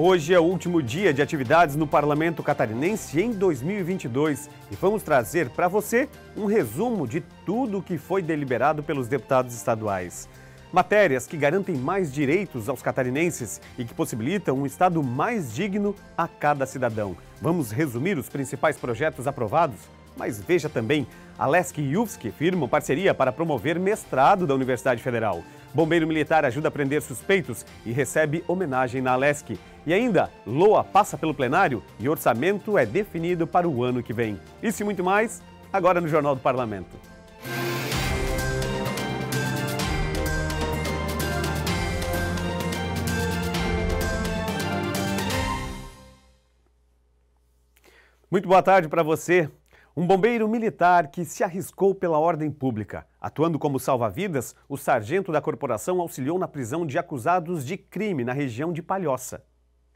Hoje é o último dia de atividades no Parlamento Catarinense em 2022 e vamos trazer para você um resumo de tudo o que foi deliberado pelos deputados estaduais. Matérias que garantem mais direitos aos catarinenses e que possibilitam um Estado mais digno a cada cidadão. Vamos resumir os principais projetos aprovados? Mas veja também, a e UFSC firmam parceria para promover mestrado da Universidade Federal. Bombeiro Militar ajuda a prender suspeitos e recebe homenagem na LESC. E ainda, LOA passa pelo plenário e orçamento é definido para o ano que vem. Isso e muito mais, agora no Jornal do Parlamento. Muito boa tarde para você. Um bombeiro militar que se arriscou pela ordem pública. Atuando como salva-vidas, o sargento da corporação auxiliou na prisão de acusados de crime na região de Palhoça.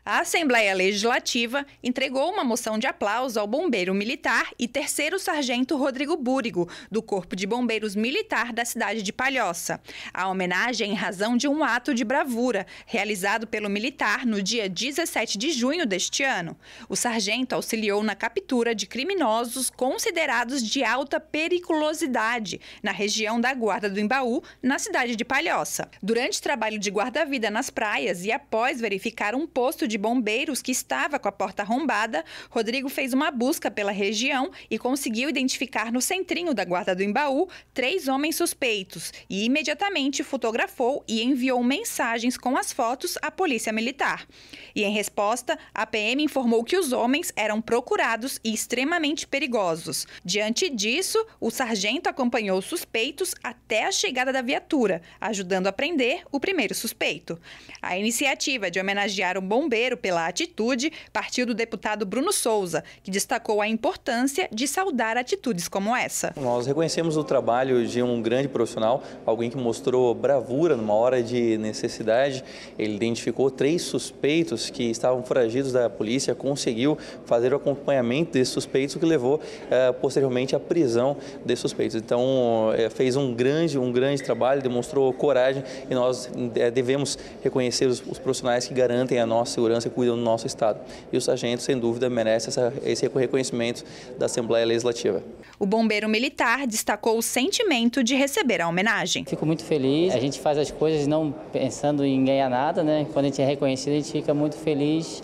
A Assembleia Legislativa entregou uma moção de aplauso ao bombeiro militar e terceiro sargento Rodrigo Búrigo, do Corpo de Bombeiros Militar da cidade de Palhoça. A homenagem em razão de um ato de bravura realizado pelo militar no dia 17 de junho deste ano. O sargento auxiliou na captura de criminosos considerados de alta periculosidade na região da Guarda do Embaú, na cidade de Palhoça. Durante trabalho de guarda-vida nas praias e após verificar um posto de de bombeiros que estava com a porta arrombada, Rodrigo fez uma busca pela região e conseguiu identificar no centrinho da guarda do Embaú três homens suspeitos e imediatamente fotografou e enviou mensagens com as fotos à polícia militar. E em resposta, a PM informou que os homens eram procurados e extremamente perigosos. Diante disso, o sargento acompanhou os suspeitos até a chegada da viatura, ajudando a prender o primeiro suspeito. A iniciativa de homenagear o bombeiro brasileiro pela atitude partiu do deputado Bruno Souza, que destacou a importância de saudar atitudes como essa. Nós reconhecemos o trabalho de um grande profissional, alguém que mostrou bravura numa hora de necessidade. Ele identificou três suspeitos que estavam foragidos da polícia, conseguiu fazer o acompanhamento desses suspeitos, o que levou eh, posteriormente à prisão desses suspeitos. Então, eh, fez um grande, um grande trabalho, demonstrou coragem e nós eh, devemos reconhecer os, os profissionais que garantem a nossa segurança segurança que cuidam do nosso Estado. E o sargento, sem dúvida, merece essa, esse reconhecimento da Assembleia Legislativa. O bombeiro militar destacou o sentimento de receber a homenagem. Fico muito feliz. A gente faz as coisas não pensando em ganhar nada, né? Quando a gente é reconhecido, a gente fica muito feliz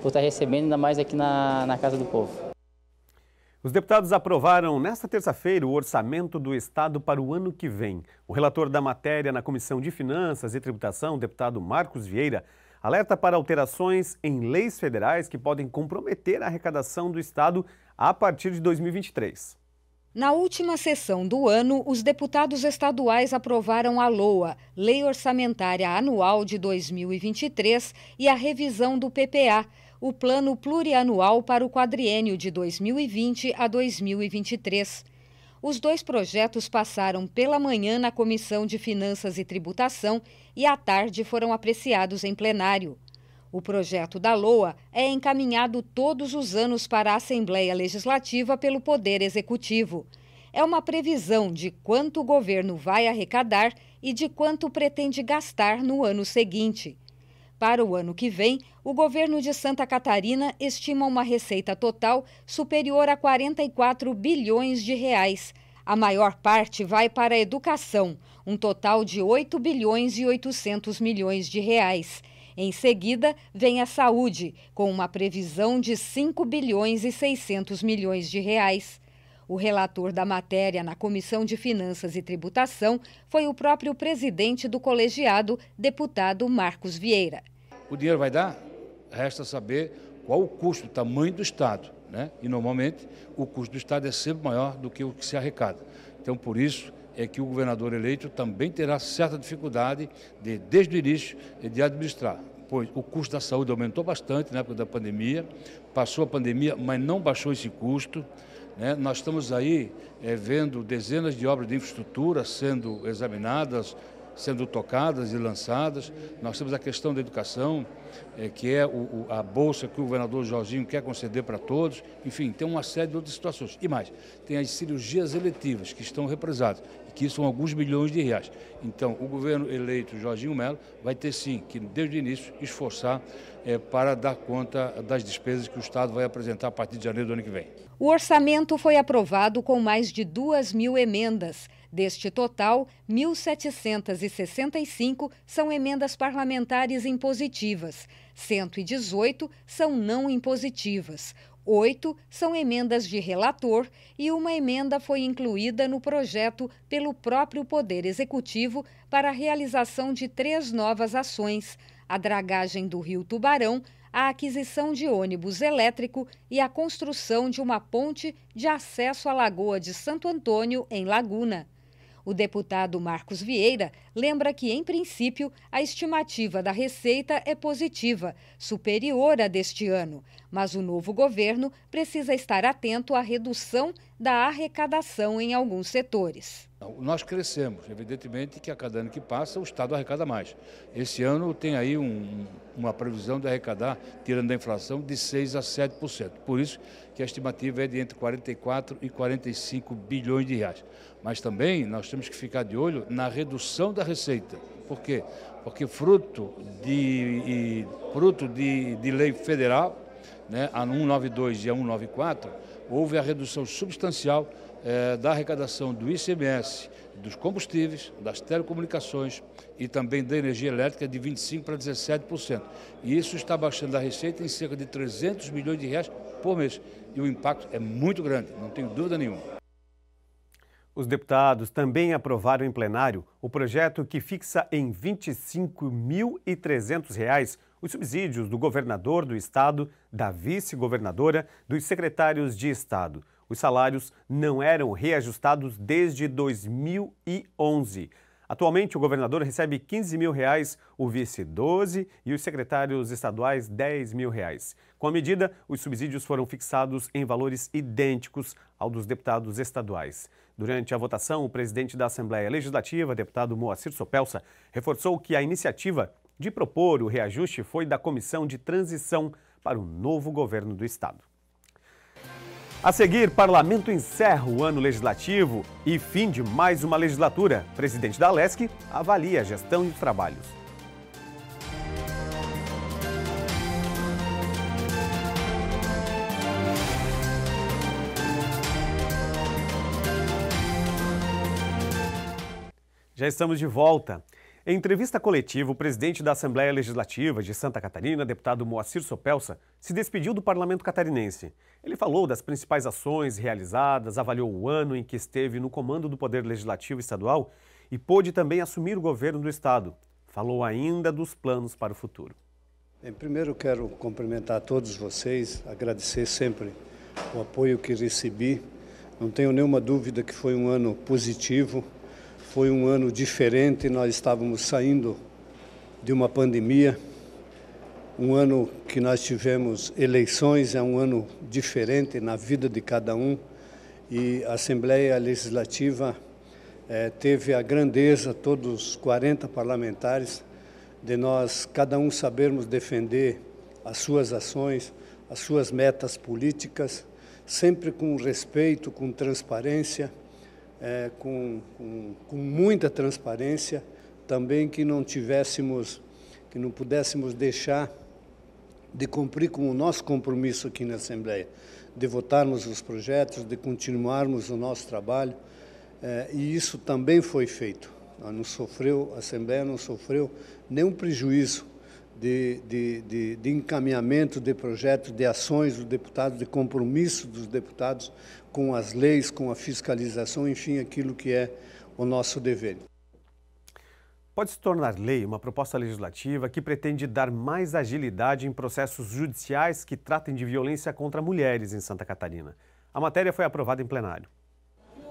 por estar recebendo, ainda mais aqui na, na Casa do Povo. Os deputados aprovaram nesta terça-feira o orçamento do Estado para o ano que vem. O relator da matéria na Comissão de Finanças e Tributação, deputado Marcos Vieira, alerta para alterações em leis federais que podem comprometer a arrecadação do Estado a partir de 2023. Na última sessão do ano, os deputados estaduais aprovaram a LOA, Lei Orçamentária Anual de 2023, e a revisão do PPA, o Plano Plurianual para o Quadriênio de 2020 a 2023. Os dois projetos passaram pela manhã na Comissão de Finanças e Tributação e à tarde foram apreciados em plenário. O projeto da LOA é encaminhado todos os anos para a Assembleia Legislativa pelo Poder Executivo. É uma previsão de quanto o governo vai arrecadar e de quanto pretende gastar no ano seguinte. Para o ano que vem, o governo de Santa Catarina estima uma receita total superior a 44 bilhões de reais. A maior parte vai para a educação, um total de 8 bilhões e 800 milhões de reais. Em seguida, vem a saúde, com uma previsão de 5 bilhões e 600 milhões de reais. O relator da matéria na Comissão de Finanças e Tributação foi o próprio presidente do colegiado, deputado Marcos Vieira o dinheiro vai dar? Resta saber qual o custo, o tamanho do Estado. Né? E, normalmente, o custo do Estado é sempre maior do que o que se arrecada. Então, por isso, é que o governador eleito também terá certa dificuldade, de, desde o início, de administrar. Pois o custo da saúde aumentou bastante na época da pandemia, passou a pandemia, mas não baixou esse custo. Né? Nós estamos aí é, vendo dezenas de obras de infraestrutura sendo examinadas, sendo tocadas e lançadas. Nós temos a questão da educação, é, que é o, o, a bolsa que o governador Jorginho quer conceder para todos. Enfim, tem uma série de outras situações. E mais, tem as cirurgias eletivas que estão represadas, que são alguns milhões de reais. Então, o governo eleito Jorginho Melo vai ter sim que, desde o início, esforçar é, para dar conta das despesas que o Estado vai apresentar a partir de janeiro do ano que vem. O orçamento foi aprovado com mais de duas mil emendas. Deste total, 1.765 são emendas parlamentares impositivas, 118 são não impositivas, oito são emendas de relator e uma emenda foi incluída no projeto pelo próprio Poder Executivo para a realização de três novas ações: a dragagem do Rio Tubarão, a aquisição de ônibus elétrico e a construção de uma ponte de acesso à Lagoa de Santo Antônio, em Laguna. O deputado Marcos Vieira lembra que, em princípio, a estimativa da receita é positiva, superior à deste ano, mas o novo governo precisa estar atento à redução da arrecadação em alguns setores. Então, nós crescemos, evidentemente que a cada ano que passa o Estado arrecada mais. Esse ano tem aí um, uma previsão de arrecadar, tirando da inflação, de 6% a 7%. Por isso que a estimativa é de entre 44 e 45 bilhões de reais. Mas também nós temos que ficar de olho na redução da receita. Por quê? Porque fruto de, fruto de, de lei federal né, a 192 e a 194, houve a redução substancial eh, da arrecadação do ICMS, dos combustíveis, das telecomunicações e também da energia elétrica de 25% para 17%. E isso está baixando a receita em cerca de 300 milhões de reais por mês. E o impacto é muito grande, não tenho dúvida nenhuma. Os deputados também aprovaram em plenário o projeto que fixa em R$ 25.300 os subsídios do governador do estado, da vice-governadora, dos secretários de estado. Os salários não eram reajustados desde 2011. Atualmente, o governador recebe 15 mil reais, o vice 12 e os secretários estaduais 10 mil reais. Com a medida, os subsídios foram fixados em valores idênticos ao dos deputados estaduais. Durante a votação, o presidente da Assembleia Legislativa, deputado Moacir Sopelsa, reforçou que a iniciativa de propor o reajuste foi da Comissão de Transição para o novo governo do Estado. A seguir, parlamento encerra o ano legislativo e fim de mais uma legislatura. Presidente da Lesc avalia a gestão e trabalhos. Já estamos de volta. Em entrevista coletiva, o presidente da Assembleia Legislativa de Santa Catarina, deputado Moacir Sopelsa, se despediu do parlamento catarinense. Ele falou das principais ações realizadas, avaliou o ano em que esteve no comando do Poder Legislativo Estadual e pôde também assumir o governo do Estado. Falou ainda dos planos para o futuro. Bem, primeiro quero cumprimentar todos vocês, agradecer sempre o apoio que recebi. Não tenho nenhuma dúvida que foi um ano positivo foi um ano diferente, nós estávamos saindo de uma pandemia, um ano que nós tivemos eleições, é um ano diferente na vida de cada um e a Assembleia Legislativa é, teve a grandeza, todos os 40 parlamentares, de nós, cada um, sabermos defender as suas ações, as suas metas políticas, sempre com respeito, com transparência é, com, com, com muita transparência, também que não tivéssemos, que não pudéssemos deixar de cumprir com o nosso compromisso aqui na Assembleia, de votarmos os projetos, de continuarmos o nosso trabalho, é, e isso também foi feito. Não sofreu, a Assembleia não sofreu nenhum prejuízo de, de, de, de encaminhamento de projetos, de ações dos deputados, de compromisso dos deputados com as leis, com a fiscalização, enfim, aquilo que é o nosso dever. Pode se tornar lei uma proposta legislativa que pretende dar mais agilidade em processos judiciais que tratem de violência contra mulheres em Santa Catarina. A matéria foi aprovada em plenário.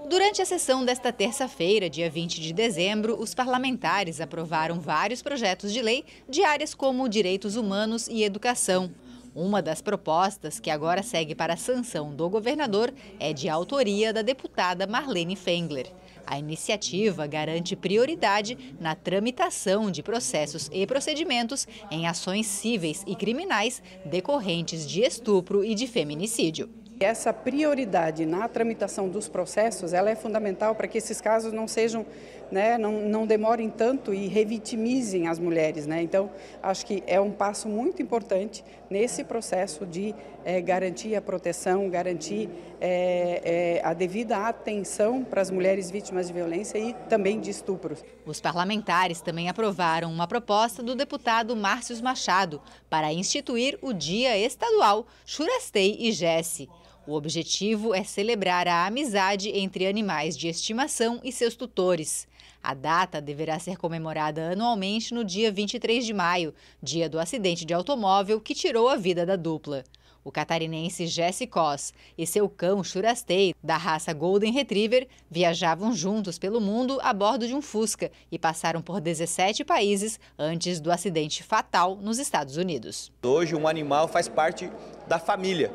Durante a sessão desta terça-feira, dia 20 de dezembro, os parlamentares aprovaram vários projetos de lei de áreas como direitos humanos e educação. Uma das propostas que agora segue para a sanção do governador é de autoria da deputada Marlene Fengler. A iniciativa garante prioridade na tramitação de processos e procedimentos em ações cíveis e criminais decorrentes de estupro e de feminicídio. Essa prioridade na tramitação dos processos, ela é fundamental para que esses casos não sejam né, não, não demorem tanto e revitimizem as mulheres. Né? Então, acho que é um passo muito importante nesse processo de é, garantir a proteção, garantir é, é, a devida atenção para as mulheres vítimas de violência e também de estupros. Os parlamentares também aprovaram uma proposta do deputado Márcio Machado para instituir o Dia Estadual Churastei e Jesse. O objetivo é celebrar a amizade entre animais de estimação e seus tutores. A data deverá ser comemorada anualmente no dia 23 de maio, dia do acidente de automóvel que tirou a vida da dupla. O catarinense Jesse Cos e seu cão Churastei, da raça Golden Retriever, viajavam juntos pelo mundo a bordo de um Fusca e passaram por 17 países antes do acidente fatal nos Estados Unidos. Hoje, um animal faz parte da família.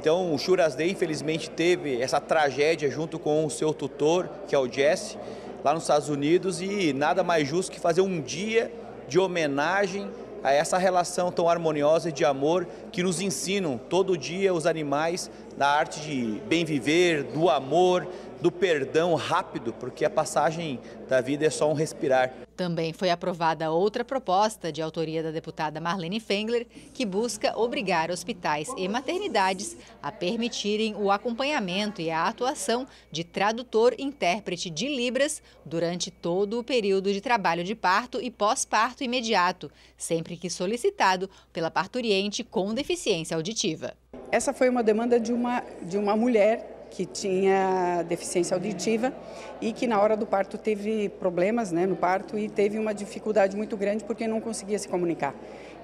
Então, o Churastei, infelizmente, teve essa tragédia junto com o seu tutor, que é o Jesse lá nos Estados Unidos e nada mais justo que fazer um dia de homenagem a essa relação tão harmoniosa e de amor que nos ensinam todo dia os animais da arte de bem viver, do amor, do perdão rápido, porque a passagem da vida é só um respirar. Também foi aprovada outra proposta de autoria da deputada Marlene Fengler, que busca obrigar hospitais e maternidades a permitirem o acompanhamento e a atuação de tradutor-intérprete de Libras durante todo o período de trabalho de parto e pós-parto imediato, sempre que solicitado pela parturiente com deficiência auditiva. Essa foi uma demanda de uma, de uma mulher que tinha deficiência auditiva e que na hora do parto teve problemas né, no parto e teve uma dificuldade muito grande porque não conseguia se comunicar.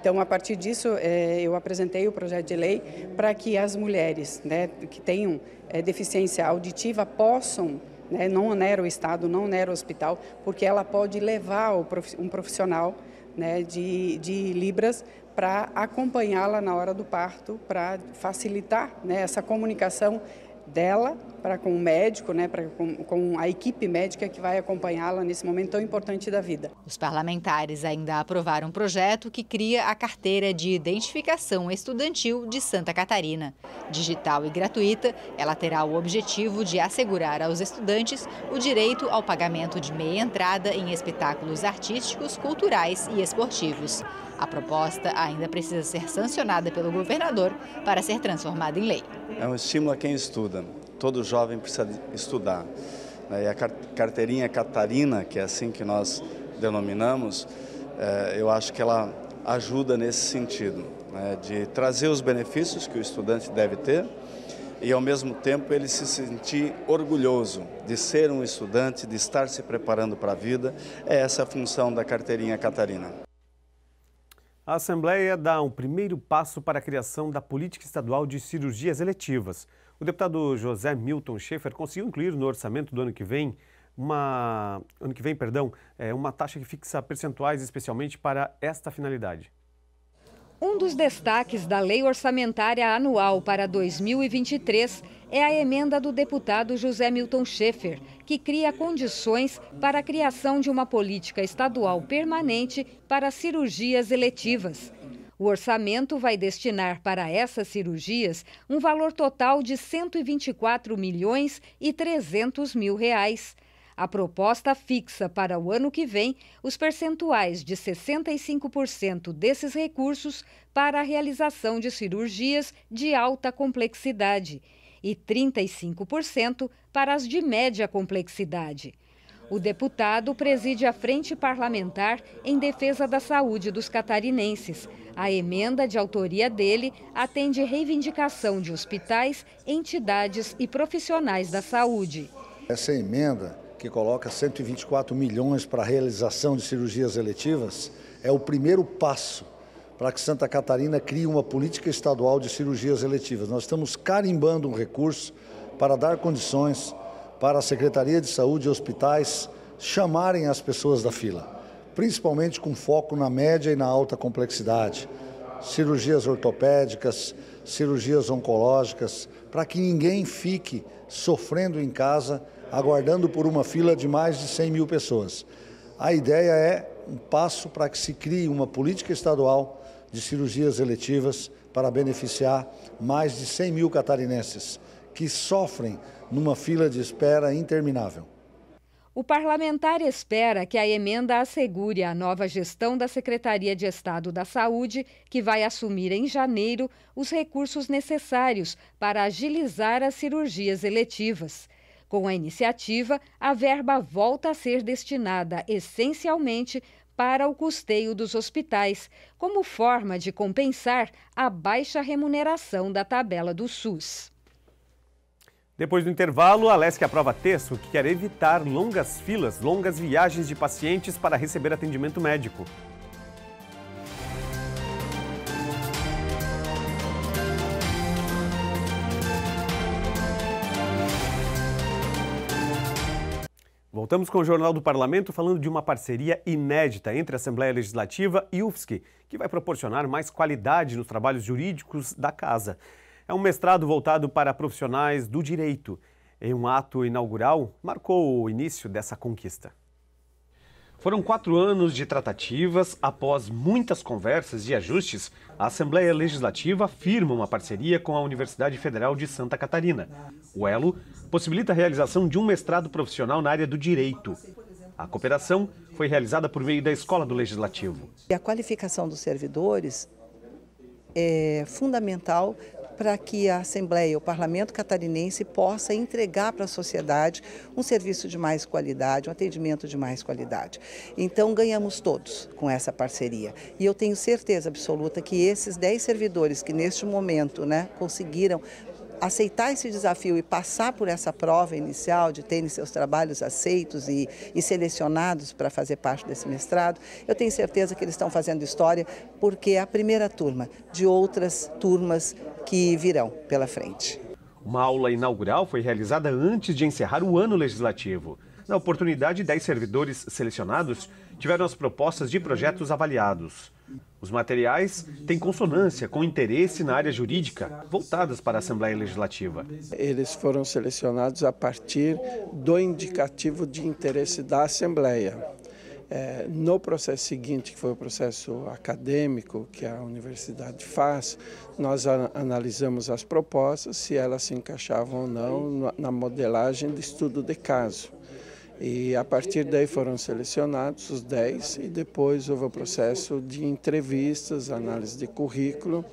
Então, a partir disso, eh, eu apresentei o projeto de lei para que as mulheres né, que tenham eh, deficiência auditiva possam né, não onera o Estado, não onera o hospital, porque ela pode levar um profissional né, de, de Libras para acompanhá-la na hora do parto, para facilitar né, essa comunicação dela para com o médico, né, para com, com a equipe médica que vai acompanhá-la nesse momento tão importante da vida. Os parlamentares ainda aprovaram um projeto que cria a carteira de identificação estudantil de Santa Catarina. Digital e gratuita, ela terá o objetivo de assegurar aos estudantes o direito ao pagamento de meia entrada em espetáculos artísticos, culturais e esportivos. A proposta ainda precisa ser sancionada pelo governador para ser transformada em lei. É um estímulo a quem estuda. Todo jovem precisa estudar. Né? E a carteirinha Catarina, que é assim que nós denominamos, é, eu acho que ela ajuda nesse sentido, né? de trazer os benefícios que o estudante deve ter e, ao mesmo tempo, ele se sentir orgulhoso de ser um estudante, de estar se preparando para a vida. É essa a função da carteirinha Catarina. A Assembleia dá um primeiro passo para a criação da política estadual de cirurgias eletivas. O deputado José Milton Schaefer conseguiu incluir no orçamento do ano que vem uma ano que vem, perdão, é, uma taxa que fixa percentuais especialmente para esta finalidade. Um dos destaques da Lei Orçamentária Anual para 2023 é a emenda do deputado José Milton Schaefer, que cria condições para a criação de uma política estadual permanente para cirurgias eletivas. O orçamento vai destinar para essas cirurgias um valor total de 124 milhões e 300 mil reais. A proposta fixa para o ano que vem os percentuais de 65% desses recursos para a realização de cirurgias de alta complexidade e 35% para as de média complexidade. O deputado preside a Frente Parlamentar em Defesa da Saúde dos Catarinenses. A emenda de autoria dele atende reivindicação de hospitais, entidades e profissionais da saúde. Essa emenda que coloca 124 milhões para a realização de cirurgias eletivas, é o primeiro passo para que Santa Catarina crie uma política estadual de cirurgias eletivas. Nós estamos carimbando um recurso para dar condições para a Secretaria de Saúde e hospitais chamarem as pessoas da fila, principalmente com foco na média e na alta complexidade. Cirurgias ortopédicas, cirurgias oncológicas, para que ninguém fique sofrendo em casa aguardando por uma fila de mais de 100 mil pessoas. A ideia é um passo para que se crie uma política estadual de cirurgias eletivas para beneficiar mais de 100 mil catarinenses que sofrem numa fila de espera interminável. O parlamentar espera que a emenda assegure à nova gestão da Secretaria de Estado da Saúde, que vai assumir em janeiro, os recursos necessários para agilizar as cirurgias eletivas. Com a iniciativa, a verba volta a ser destinada essencialmente para o custeio dos hospitais, como forma de compensar a baixa remuneração da tabela do SUS. Depois do intervalo, a LESC aprova texto que quer evitar longas filas, longas viagens de pacientes para receber atendimento médico. Voltamos com o Jornal do Parlamento falando de uma parceria inédita entre a Assembleia Legislativa e UFSC, que vai proporcionar mais qualidade nos trabalhos jurídicos da Casa. É um mestrado voltado para profissionais do direito. Em um ato inaugural, marcou o início dessa conquista. Foram quatro anos de tratativas após muitas conversas e ajustes a Assembleia Legislativa firma uma parceria com a Universidade Federal de Santa Catarina. O elo possibilita a realização de um mestrado profissional na área do direito. A cooperação foi realizada por meio da Escola do Legislativo. A qualificação dos servidores é fundamental para que a Assembleia, o Parlamento catarinense, possa entregar para a sociedade um serviço de mais qualidade, um atendimento de mais qualidade. Então, ganhamos todos com essa parceria. E eu tenho certeza absoluta que esses 10 servidores que neste momento né, conseguiram aceitar esse desafio e passar por essa prova inicial de terem seus trabalhos aceitos e, e selecionados para fazer parte desse mestrado, eu tenho certeza que eles estão fazendo história porque é a primeira turma de outras turmas que virão pela frente. Uma aula inaugural foi realizada antes de encerrar o ano legislativo. Na oportunidade, 10 servidores selecionados tiveram as propostas de projetos avaliados. Os materiais têm consonância com interesse na área jurídica, voltadas para a Assembleia Legislativa. Eles foram selecionados a partir do indicativo de interesse da Assembleia. É, no processo seguinte, que foi o processo acadêmico que a universidade faz, nós a, analisamos as propostas, se elas se encaixavam ou não na modelagem de estudo de caso. E a partir daí foram selecionados os 10 e depois houve o processo de entrevistas, análise de currículo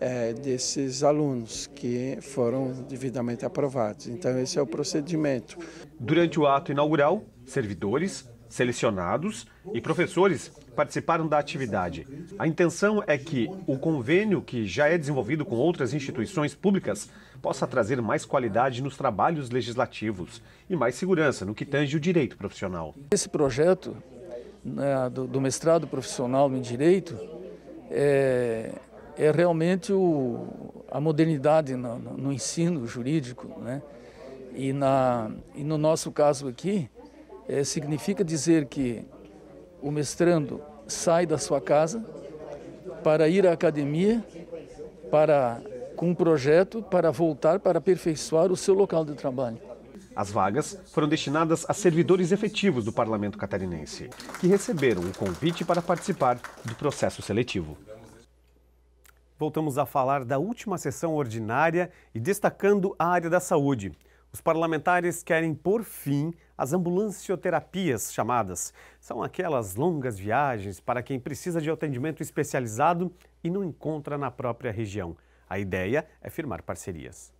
é, desses alunos que foram devidamente aprovados. Então esse é o procedimento. Durante o ato inaugural, servidores, selecionados e professores participaram da atividade. A intenção é que o convênio que já é desenvolvido com outras instituições públicas possa trazer mais qualidade nos trabalhos legislativos e mais segurança no que tange o direito profissional. Esse projeto né, do, do, mestrado profissional em direito é, é realmente o, a modernidade no, no ensino jurídico, né? E, na, e no nosso caso aqui, é, significa dizer que o mestrando sai da sua casa para ir à academia, para com um projeto para voltar para aperfeiçoar o seu local de trabalho. As vagas foram destinadas a servidores efetivos do parlamento catarinense, que receberam o um convite para participar do processo seletivo. Voltamos a falar da última sessão ordinária e destacando a área da saúde. Os parlamentares querem por fim as ambulancioterapias chamadas. São aquelas longas viagens para quem precisa de atendimento especializado e não encontra na própria região. A ideia é firmar parcerias.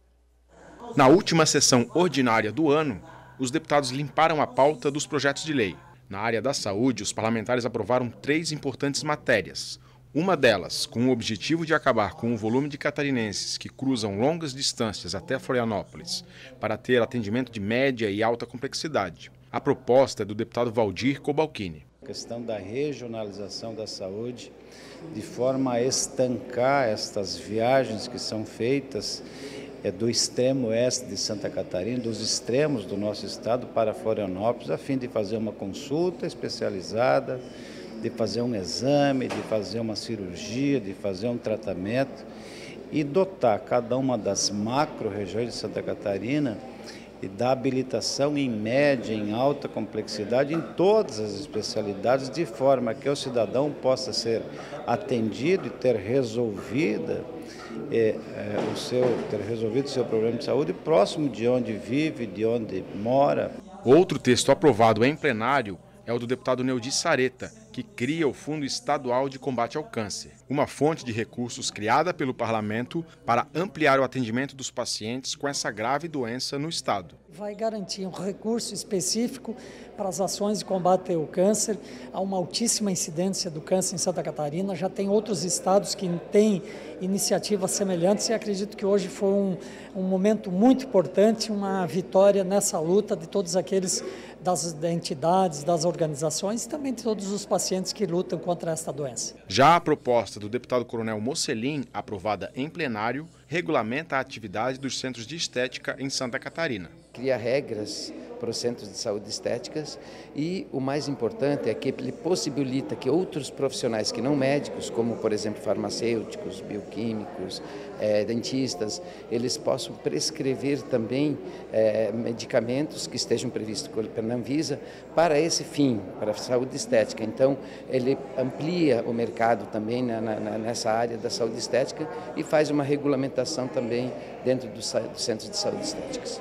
Na última sessão ordinária do ano, os deputados limparam a pauta dos projetos de lei. Na área da saúde, os parlamentares aprovaram três importantes matérias. Uma delas, com o objetivo de acabar com o volume de catarinenses que cruzam longas distâncias até Florianópolis para ter atendimento de média e alta complexidade. A proposta é do deputado Valdir Cobalcini questão da regionalização da saúde, de forma a estancar estas viagens que são feitas é, do extremo oeste de Santa Catarina, dos extremos do nosso estado para Florianópolis, a fim de fazer uma consulta especializada, de fazer um exame, de fazer uma cirurgia, de fazer um tratamento e dotar cada uma das macro-regiões de Santa Catarina e da habilitação em média, em alta complexidade, em todas as especialidades, de forma que o cidadão possa ser atendido e ter resolvida é, é, o seu ter resolvido o seu problema de saúde próximo de onde vive, de onde mora. Outro texto aprovado em plenário é o do deputado Neudi Sareta, que cria o Fundo Estadual de Combate ao Câncer, uma fonte de recursos criada pelo parlamento para ampliar o atendimento dos pacientes com essa grave doença no estado vai garantir um recurso específico para as ações de combate ao câncer. Há uma altíssima incidência do câncer em Santa Catarina, já tem outros estados que têm iniciativas semelhantes e acredito que hoje foi um, um momento muito importante, uma vitória nessa luta de todos aqueles das entidades, das organizações e também de todos os pacientes que lutam contra esta doença. Já a proposta do deputado Coronel Mocelin, aprovada em plenário, regulamenta a atividade dos centros de estética em Santa Catarina cria regras para os centros de saúde estéticas e o mais importante é que ele possibilita que outros profissionais que não médicos, como por exemplo farmacêuticos, bioquímicos, é, dentistas, eles possam prescrever também é, medicamentos que estejam previstos pela Anvisa para esse fim, para a saúde estética. Então ele amplia o mercado também na, na, nessa área da saúde estética e faz uma regulamentação também dentro dos do centros de saúde estéticas.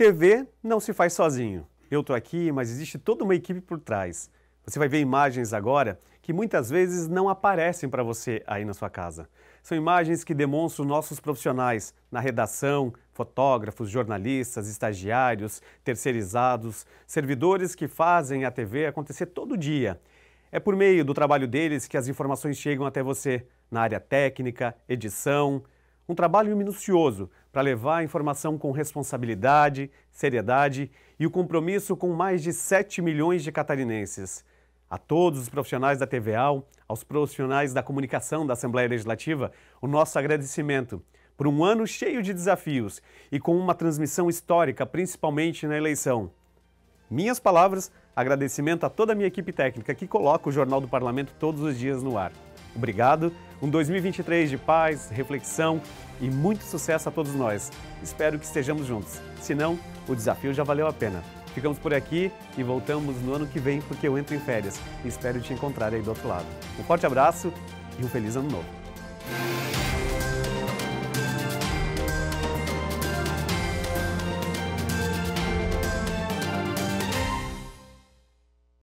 TV não se faz sozinho. Eu estou aqui, mas existe toda uma equipe por trás. Você vai ver imagens agora que muitas vezes não aparecem para você aí na sua casa. São imagens que demonstram nossos profissionais na redação, fotógrafos, jornalistas, estagiários, terceirizados, servidores que fazem a TV acontecer todo dia. É por meio do trabalho deles que as informações chegam até você na área técnica, edição, um trabalho minucioso para levar a informação com responsabilidade, seriedade e o compromisso com mais de 7 milhões de catarinenses. A todos os profissionais da TVAL, aos profissionais da comunicação da Assembleia Legislativa, o nosso agradecimento por um ano cheio de desafios e com uma transmissão histórica, principalmente na eleição. Minhas palavras, agradecimento a toda a minha equipe técnica que coloca o Jornal do Parlamento todos os dias no ar. Obrigado. Um 2023 de paz, reflexão e muito sucesso a todos nós. Espero que estejamos juntos. Se não, o desafio já valeu a pena. Ficamos por aqui e voltamos no ano que vem porque eu entro em férias. Espero te encontrar aí do outro lado. Um forte abraço e um feliz ano novo.